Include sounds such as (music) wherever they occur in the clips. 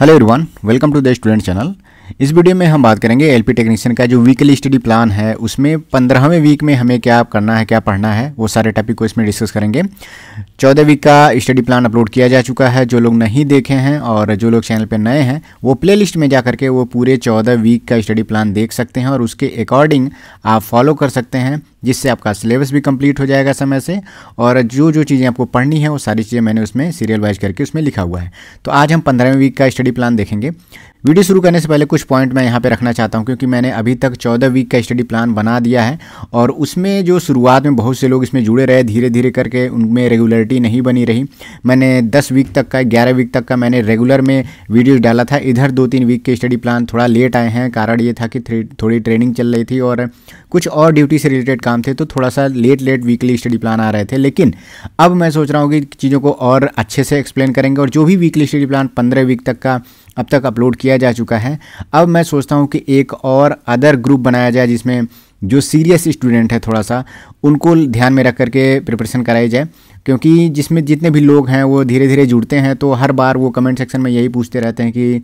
hello everyone welcome to the student channel इस वीडियो में हम बात करेंगे एलपी टेक्नीशियन का जो वीकली स्टडी प्लान है उसमें पंद्रहवें वीक में हमें क्या करना है क्या पढ़ना है वो सारे टॉपिक को इसमें डिस्कस करेंगे चौदह वीक का स्टडी प्लान अपलोड किया जा चुका है जो लोग नहीं देखे हैं और जो लोग चैनल पर नए हैं वो प्ले में जा करके वो पूरे चौदह वीक का स्टडी प्लान देख सकते हैं और उसके अकॉर्डिंग आप फॉलो कर सकते हैं जिससे आपका सिलेबस भी कंप्लीट हो जाएगा समय से और जो जो चीज़ें आपको पढ़नी है वो सारी चीज़ें मैंने उसमें सीरियल वाइज करके उसमें लिखा हुआ है तो आज हम पंद्रहवें वीक का स्टडी प्लान देखेंगे वीडियो शुरू करने से पहले कुछ पॉइंट मैं यहाँ पे रखना चाहता हूँ क्योंकि मैंने अभी तक चौदह वीक का स्टडी प्लान बना दिया है और उसमें जो शुरुआत में बहुत से लोग इसमें जुड़े रहे धीरे धीरे करके उनमें रेगुलरिटी नहीं बनी रही मैंने दस वीक तक का ग्यारह वीक तक का मैंने रेगुलर में वीडियोज़ डाला था इधर दो तीन वीक के स्टडी प्लान थोड़ा लेट आए हैं कारण ये था कि थोड़ी ट्रेनिंग चल रही थी और कुछ और ड्यूटी से रिलेटेड काम थे तो थोड़ा सा late late weekly study plan आ रहे थे लेकिन अब मैं सोच रहा हूँ कि चीज़ों को और अच्छे से एक्सप्लेन करेंगे और जो भी वीकली स्टडी प्लान पंद्रह वीक तक का अब तक अपलोड किया जा चुका है अब मैं सोचता हूँ कि एक और अदर ग्रुप बनाया जाए जिसमें जो सीरियस स्टूडेंट है थोड़ा सा उनको ध्यान में रख करके प्रिपरेशन कराई जाए क्योंकि जिसमें जितने भी लोग हैं वो धीरे धीरे जुड़ते हैं तो हर बार वो कमेंट सेक्शन में यही पूछते रहते हैं कि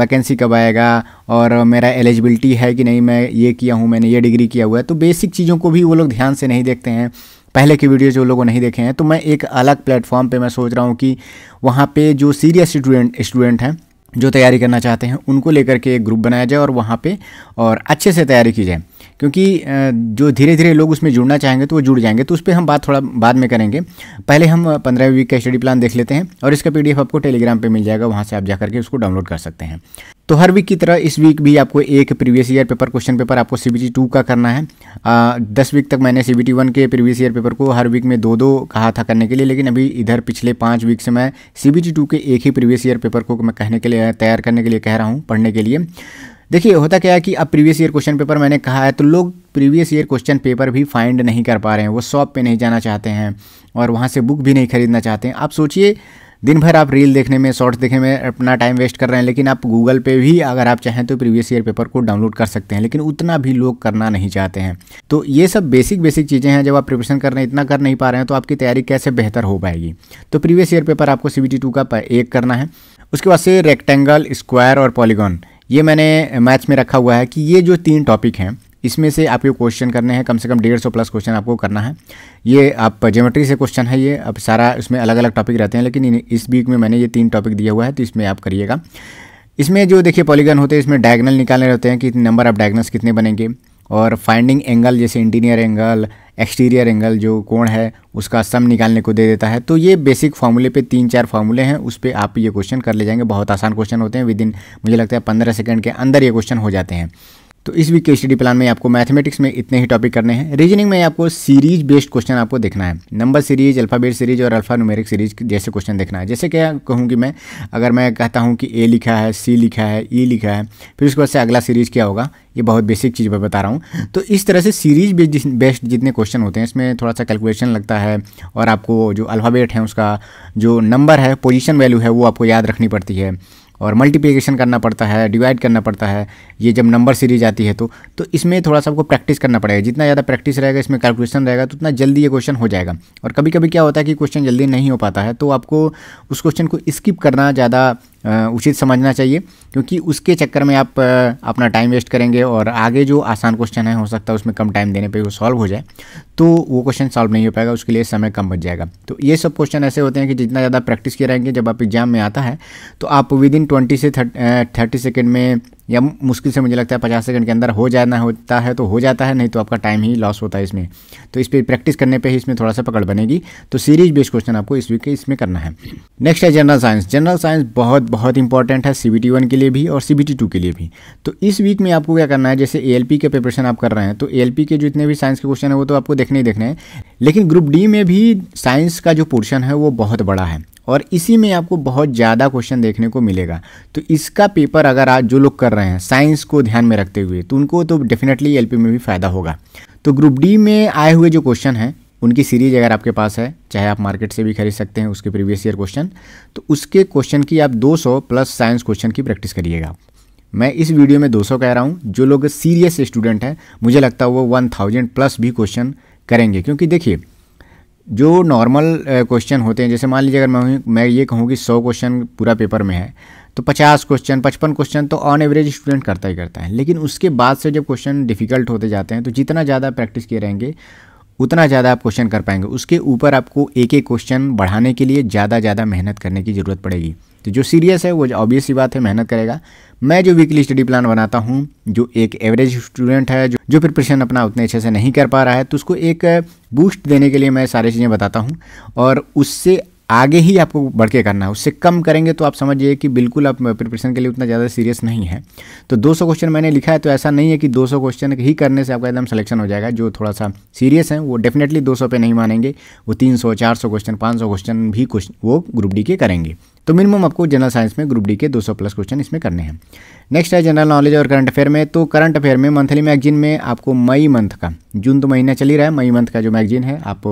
वैकेंसी कब आएगा और मेरा एलिजिबिलिटी है कि नहीं मैं ये किया हूँ मैंने ये डिग्री किया हुआ है तो बेसिक चीज़ों को भी वो लोग ध्यान से नहीं देखते हैं पहले की वीडियो जो लोगों नहीं देखे हैं तो मैं एक अलग प्लेटफॉर्म पर मैं सोच रहा हूँ कि वहाँ पर जो सीरियस स्टूडेंट स्टूडेंट हैं जो तैयारी करना चाहते हैं उनको लेकर के एक ग्रुप बनाया जाए और वहाँ पे और अच्छे से तैयारी की जाए क्योंकि जो धीरे धीरे लोग उसमें जुड़ना चाहेंगे तो वो जुड़ जाएंगे तो उस पर हम बात थोड़ा बाद में करेंगे पहले हम पंद्रह वीक का स्टडी प्लान देख लेते हैं और इसका पीडीएफ आपको टेलीग्राम पर मिल जाएगा वहाँ से आप जा करके उसको डाउनलोड कर सकते हैं तो हर वीक की तरह इस वीक भी आपको एक previous year paper question paper आपको सी बी टू का करना है आ, दस वीक तक मैंने सी बी वन के प्रीवियस ईयर पेपर को हर वीक में दो दो कहा था करने के लिए लेकिन अभी इधर पिछले पाँच वीक से मैं सी बी टू के एक ही प्रीवियस ईयर पेपर को मैं कहने के लिए तैयार करने के लिए कह रहा हूँ पढ़ने के लिए देखिए होता क्या है कि अब प्रीवियस ईयर क्वेश्चन पेपर मैंने कहा है तो लोग प्रीवियस ईयर क्वेश्चन पेपर भी फाइंड नहीं कर पा रहे हैं वो शॉप पे नहीं जाना चाहते हैं और वहाँ से बुक भी नहीं खरीदना चाहते हैं आप सोचिए दिन भर आप रील देखने में शॉर्ट्स देखने में अपना टाइम वेस्ट कर रहे हैं लेकिन आप गूगल पे भी अगर आप चाहें तो प्रीवियस ईयर पेपर को डाउनलोड कर सकते हैं लेकिन उतना भी लोग करना नहीं चाहते हैं तो ये सब बेसिक बेसिक चीज़ें हैं जब आप प्रिपरेशन कर रहे हैं इतना कर नहीं पा रहे हैं तो आपकी तैयारी कैसे बेहतर हो पाएगी तो प्रीवियस ईयर पेपर आपको सी बी का एक करना है उसके बाद से रेक्टेंगल स्क्वायर और पॉलीगॉन ये मैंने मैथ्स में रखा हुआ है कि ये जो तीन टॉपिक हैं इसमें से आपको क्वेश्चन करने हैं कम से कम डेढ़ सौ प्लस क्वेश्चन आपको करना है ये आप जोमेट्री से क्वेश्चन है ये अब सारा इसमें अलग अलग टॉपिक रहते हैं लेकिन इस वीक में मैंने ये तीन टॉपिक दिया हुआ है तो इसमें आप करिएगा इसमें जो देखिए पॉलीगन होते हैं इसमें डायगनल निकालने रहते हैं कि नंबर ऑफ डायगनल्स कितने बनेंगे और फाइंडिंग एंगल जैसे इंटीरियर एंगल एक्सटीरियर एंगल जो कोण है उसका सम निकालने को दे देता है तो ये बेसिक फार्मूले पे तीन चार फार्मूले हैं उस पर आप ये क्वेश्चन कर ले जाएंगे बहुत आसान क्वेश्चन होते हैं विद इन मुझे लगता है पंद्रह सेकेंड के अंदर ये क्वेश्चन हो जाते हैं तो इस वीक के स्टडी प्लान में आपको मैथमेटिक्स में इतने ही टॉपिक करने हैं रीजनिंग में आपको सीरीज बेस्ड क्वेश्चन आपको देखना है नंबर सीरीज अल्फाबेट सीरीज और अल्फा न्यूमेरिक सीरीज जैसे क्वेश्चन देखना है जैसे क्या कहूँ कि मैं अगर मैं कहता हूँ कि ए लिखा है सी लिखा है ई e लिखा है फिर उसके बाद से अगला सीरीज क्या होगा ये बहुत बेसिक चीज़ मैं बता रहा हूँ तो इस तरह से सीरीज बेस्ड जितने क्वेश्चन होते हैं इसमें थोड़ा सा कैलकुलेशन लगता है और आपको जो अल्फ़ाबेट है उसका जो नंबर है पोजिशन वैल्यू है वो आपको याद रखनी पड़ती है और मल्टीप्लिकेशन करना पड़ता है डिवाइड करना पड़ता है ये जब नंबर सीरीज आती है तो तो इसमें थोड़ा सा आपको प्रैक्टिस करना पड़ेगा जितना ज़्यादा प्रैक्टिस रहेगा इसमें कैलकुलेशन रहेगा तो उतना जल्दी ये क्वेश्चन हो जाएगा और कभी कभी क्या होता है कि क्वेश्चन जल्दी नहीं हो पाता है तो आपको उस क्वेश्चन को स्किप करना ज़्यादा उचित समझना चाहिए क्योंकि उसके चक्कर में आप अपना टाइम वेस्ट करेंगे और आगे जो आसान क्वेश्चन है हो सकता है उसमें कम टाइम देने पे वो सॉल्व हो जाए तो वो क्वेश्चन सॉल्व नहीं हो पाएगा उसके लिए समय कम बच जाएगा तो ये सब क्वेश्चन ऐसे होते हैं कि जितना ज़्यादा प्रैक्टिस किए रहेंगे जब आप एग्जाम में आता है तो आप विद इन ट्वेंटी से थर्टी सेकेंड में या मुश्किल से मुझे लगता है पचास सेकंड के अंदर हो जाना होता है तो हो जाता है नहीं तो आपका टाइम ही लॉस होता है इसमें तो इस पर प्रैक्टिस करने पर ही इसमें थोड़ा सा पकड़ बनेगी तो सीरीज बेस्ड क्वेश्चन आपको इस वीक इसमें करना है नेक्स्ट है जनरल साइंस जनरल साइंस बहुत बहुत इंपॉर्टेंट है सी के लिए भी और सी के लिए भी तो इस वीक में आपको क्या करना है जैसे ए के प्रिपरेशन आप कर रहे हैं तो ए के जितने भी साइंस के क्वेश्चन है वो तो आपको देखने ही देखने हैं लेकिन ग्रुप डी में भी साइंस का जो पोर्शन है वो बहुत बड़ा है और इसी में आपको बहुत ज़्यादा क्वेश्चन देखने को मिलेगा तो इसका पेपर अगर आप जो लोग कर रहे हैं साइंस को ध्यान में रखते हुए तो उनको तो डेफिनेटली एल में भी फ़ायदा होगा तो ग्रुप डी में आए हुए जो क्वेश्चन हैं उनकी सीरीज अगर आपके पास है चाहे आप मार्केट से भी खरीद सकते हैं उसके प्रीवियस ईयर क्वेश्चन तो उसके क्वेश्चन की आप 200 प्लस साइंस क्वेश्चन की प्रैक्टिस करिएगा मैं इस वीडियो में 200 कह रहा हूँ जो लोग सीरियस स्टूडेंट हैं मुझे लगता है वो 1000 प्लस भी क्वेश्चन करेंगे क्योंकि देखिए जो नॉर्मल क्वेश्चन होते हैं जैसे मान लीजिए अगर मैं मैं ये कहूँ कि सौ क्वेश्चन पूरा पेपर में है तो पचास क्वेश्चन पचपन क्वेश्चन तो ऑन एवरेज स्टूडेंट करता ही करता है लेकिन उसके बाद से जब क्वेश्चन डिफिकल्ट होते जाते हैं तो जितना ज़्यादा प्रैक्टिस किए रहेंगे उतना ज़्यादा आप क्वेश्चन कर पाएंगे उसके ऊपर आपको एक एक क्वेश्चन बढ़ाने के लिए ज़्यादा ज़्यादा मेहनत करने की ज़रूरत पड़ेगी तो जो सीरियस है वो ऑब्वियस सी बात है मेहनत करेगा मैं जो वीकली स्टडी प्लान बनाता हूँ जो एक एवरेज स्टूडेंट है जो, जो प्रिपरेशन अपना उतने अच्छे से नहीं कर पा रहा है तो उसको एक बूस्ट देने के लिए मैं सारी चीज़ें बताता हूँ और उससे आगे ही आपको बढ़ के करना है उससे कम करेंगे तो आप समझिए कि बिल्कुल आप प्रिपरेशन के लिए उतना ज़्यादा सीरियस नहीं है तो 200 क्वेश्चन मैंने लिखा है तो ऐसा नहीं है कि 200 क्वेश्चन ही करने से आपका एकदम सिलेक्शन हो जाएगा जो थोड़ा सा सीरियस है वो डेफिनेटली 200 पे नहीं मानेंगे वो 300 400 क्वेश्चन 500 क्वेश्चन भी वो ग्रुप डी के करेंगे तो मिनिमम आपको जनरल साइंस में ग्रुप डी के 200 प्लस क्वेश्चन इसमें करने हैं नेक्स्ट है जनरल नॉलेज और करंट अफेयर में तो करंट अफेयर में मंथली मैगजीन में आपको मई मंथ का जून तो महीना चल ही रहा है मई मंथ का जो मैगजीन है आप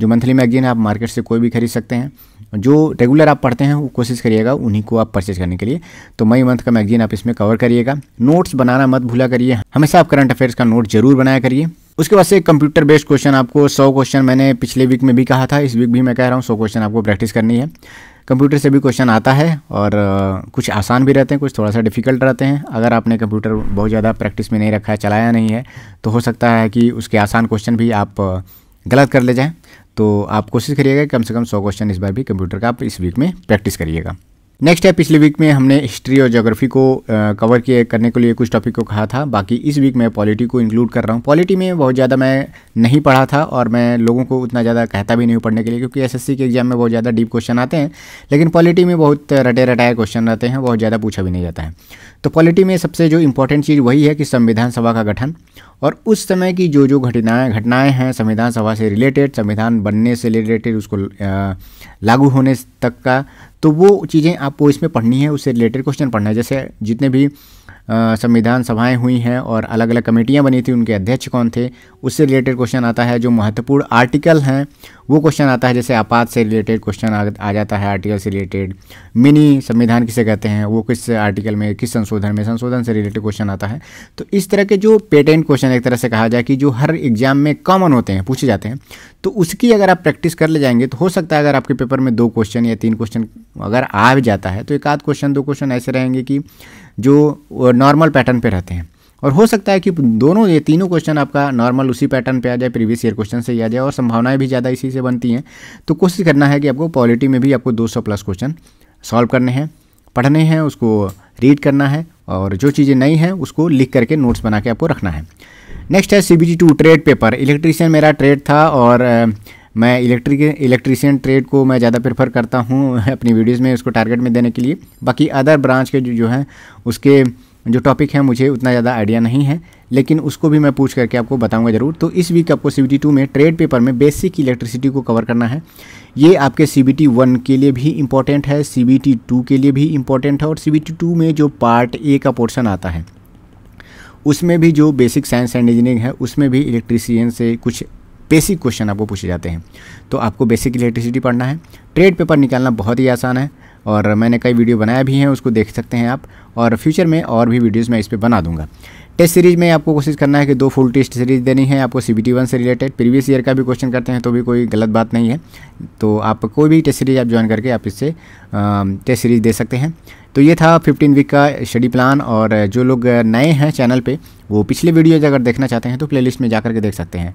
जो मंथली मैगजीन है आप मार्केट से कोई भी खरीद सकते हैं जो रेगुलर आप पढ़ते हैं वो कोशिश करिएगा उन्हीं को आप परचेज करने के लिए तो मई मंथ का मैगजीन आप इसमें कवर करिएगा नोट्स बनाना मत भूला करिए हमेशा आप करंट अफेयर्स का नोट जरूर बनाया करिए उसके बाद से कंप्यूटर बेस्ड क्वेश्चन आपको सौ क्वेश्चन मैंने पिछले वीक में भी कहा था इस वीक भी मैं कह रहा हूँ सौ क्वेश्चन आपको प्रैक्टिस करनी है कंप्यूटर से भी क्वेश्चन आता है और कुछ आसान भी रहते हैं कुछ थोड़ा सा डिफ़िकल्ट रहते हैं अगर आपने कंप्यूटर बहुत ज़्यादा प्रैक्टिस में नहीं रखा है चलाया नहीं है तो हो सकता है कि उसके आसान क्वेश्चन भी आप गलत कर ले जाएँ तो आप कोशिश करिएगा कम से कम सौ क्वेश्चन इस बार भी कंप्यूटर का आप इस वीक में प्रैक्टिस करिएगा नेक्स्ट है पिछले वीक में हमने हिस्ट्री और जोग्राफी को कवर किए करने के लिए कुछ टॉपिक को कहा था बाकी इस वीक मैं पॉलिटी को इंक्लूड कर रहा हूँ पॉलिटी में बहुत ज़्यादा मैं नहीं पढ़ा था और मैं लोगों को उतना ज़्यादा कहता भी नहीं हूँ पढ़ने के लिए क्योंकि एसएससी के एग्जाम में बहुत ज़्यादा डीप क्वेश्चन आते हैं लेकिन पॉलिटी में बहुत रटे रटाए क्वेश्चन रहते हैं बहुत ज़्यादा पूछा भी नहीं जाता है तो पॉलिटी में सबसे जो इंपॉर्टेंट चीज़ वही है कि संविधान सभा का गठन और उस समय की जो जो घटनाएं घटनाएं हैं संविधान सभा से रिलेटेड संविधान बनने से रिलेटेड उसको लागू होने तक का तो वो चीज़ें आपको इसमें पढ़नी है उससे रिलेटेड क्वेश्चन पढ़ना है जैसे जितने भी संविधान सभाएं हुई हैं और अलग अलग कमेटियां बनी थी उनके अध्यक्ष कौन थे उससे रिलेटेड क्वेश्चन आता है जो महत्वपूर्ण आर्टिकल हैं वो क्वेश्चन आता है जैसे आपात से रिलेटेड क्वेश्चन आ, आ जाता है आर्टिकल से रिलेटेड मिनी संविधान किसे कहते हैं वो किस आर्टिकल में किस संशोधन में संशोधन से रिलेटेड क्वेश्चन आता है तो इस तरह के जो पेटेंट क्वेश्चन एक तरह से कहा जाए कि जो हर एग्जाम में कॉमन होते हैं पूछे जाते हैं तो उसकी अगर आप प्रैक्टिस कर ले जाएंगे तो हो सकता है अगर आपके पेपर में दो क्वेश्चन या तीन क्वेश्चन अगर आ भी जाता है तो एक आध क्वेश्चन दो क्वेश्चन ऐसे रहेंगे कि जो नॉर्मल पैटर्न पे रहते हैं और हो सकता है कि दोनों ये तीनों क्वेश्चन आपका नॉर्मल उसी पैटर्न पे आ जाए प्रीवियस ईयर क्वेश्चन से ही आ जाए और संभावनाएं भी ज़्यादा इसी से बनती हैं तो कोशिश करना है कि आपको पॉलिटी में भी आपको 200 प्लस क्वेश्चन सॉल्व करने हैं पढ़ने हैं उसको रीड करना है और जो चीज़ें नई हैं उसको लिख करके नोट्स बना के आपको रखना है नेक्स्ट है C B G two trade paper electrician मेरा ट्रेड था और मैं इलेक्ट्रिक इलेक्ट्रीशियन ट्रेड को मैं ज़्यादा प्रेफर करता हूँ (laughs) अपनी वीडियोज़ में उसको टारगेट में देने के लिए बाकी अदर ब्रांच के जो जो हैं उसके जो टॉपिक है मुझे उतना ज़्यादा आइडिया नहीं है लेकिन उसको भी मैं पूछ करके आपको बताऊंगा ज़रूर तो इस वीक आपको सी बी टू में ट्रेड पेपर में बेसिक इलेक्ट्रिसिटी को कवर करना है ये आपके सी बी टी वन के लिए भी इंपॉर्टेंट है सी बी टी टू के लिए भी इम्पॉर्टेंट है और सी बी टी टू में जो पार्ट ए का पोर्शन आता है उसमें भी जो बेसिक साइंस एंड इंजीनियरिंग है उसमें भी इलेक्ट्रीसियन से कुछ बेसिक क्वेश्चन आपको पूछे जाते हैं तो आपको बेसिक इलेक्ट्रिसिटी पढ़ना है ट्रेड पेपर निकालना बहुत ही आसान है और मैंने कई वीडियो बनाया भी हैं उसको देख सकते हैं आप और फ्यूचर में और भी वीडियोज़ मैं इस पर बना दूंगा टेस्ट सीरीज में आपको कोशिश करना है कि दो फुल टेस्ट सीरीज देनी है आपको सी वन से रिलेटेड प्रीवियस ईयर का भी क्वेश्चन करते हैं तो भी कोई गलत बात नहीं है तो आप कोई भी टेस्ट सीरीज आप ज्वाइन करके आप इससे टेस्ट सीरीज दे सकते हैं तो ये था 15 वीक का स्टडी प्लान और जो लोग नए हैं चैनल पे वो पिछले वीडियोज अगर देखना चाहते हैं तो प्लेलिस्ट में जा के देख सकते हैं